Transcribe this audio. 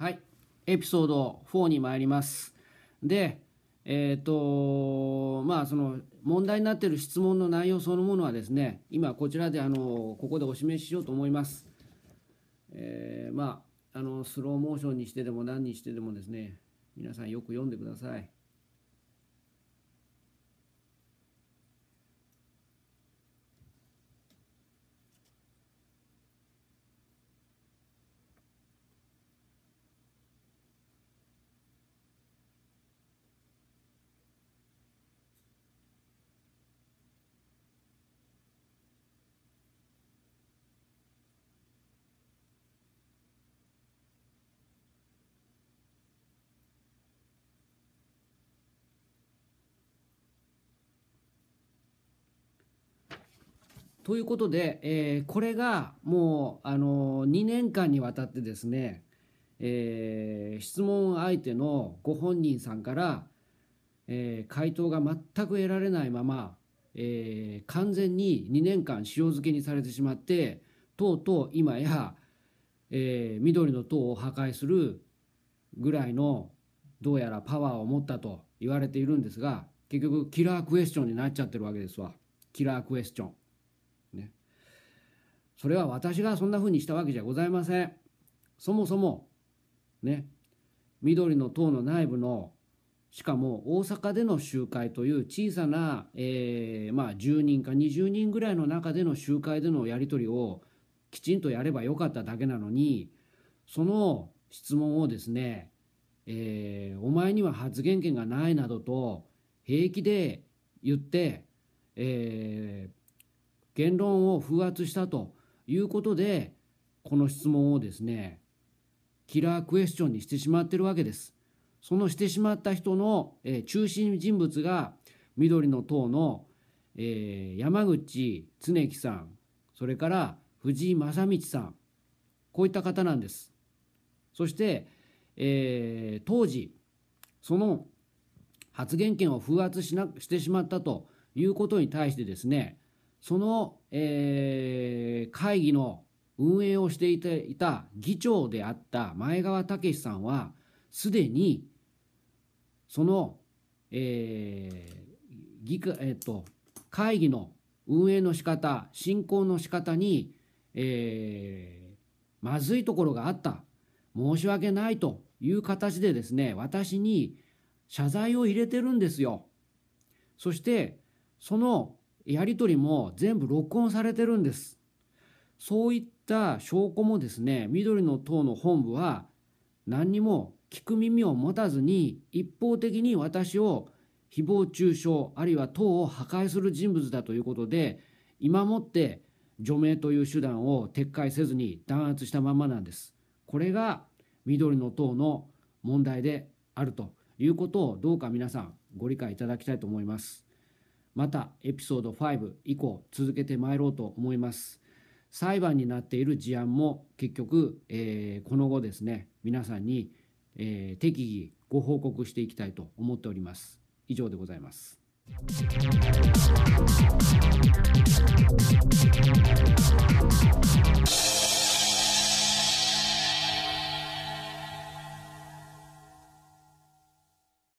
はいエピソード4に参りますでえーとまあ、その問題になっている質問の内容そのものはですね今こちらであのここでお示ししようと思います、えー、まあ、あのスローモーションにしてでも何にしてでもですね皆さんよく読んでくださいということで、えー、これがもう、あの2年間にわたってですね、えー、質問相手のご本人さんから、えー、回答が全く得られないまま、えー、完全に2年間塩漬けにされてしまってとうとう今や、えー、緑の塔を破壊するぐらいのどうやらパワーを持ったと言われているんですが結局キラークエスチョンになっちゃってるわけですわキラークエスチョン。それは私がそんな風にしたわけじゃございません。そもそも、ね、緑の党の内部の、しかも大阪での集会という小さな、えー、まあ、10人か20人ぐらいの中での集会でのやり取りをきちんとやればよかっただけなのに、その質問をですね、えー、お前には発言権がないなどと平気で言って、えー、言論を風圧したということでこの質問をですねキラークエスチョンにしてしまってるわけです。そのしてしまった人の、えー、中心人物が緑の党の、えー、山口恒樹さんそれから藤井正道さんこういった方なんです。そして、えー、当時その発言権を風圧しなしてしまったということに対してですねその、えー、会議の運営をしていた議長であった前川武さんはすでにその、えー議えっと、会議の運営の仕方進行の仕方に、えー、まずいところがあった申し訳ないという形でですね私に謝罪を入れてるんですよ。そしてそのやり取りも全部録音されてるんです。そういった証拠もですね、緑の党の本部は何にも聞く耳を持たずに一方的に私を誹謗中傷あるいは党を破壊する人物だということで今もって除名という手段を撤回せずに弾圧したままなんです。これが緑の党の問題であるということをどうか皆さんご理解いただきたいと思います。またエピソード5以降続けてまいろうと思います裁判になっている事案も結局、えー、この後ですね皆さんに、えー、適宜ご報告していきたいと思っております以上でございます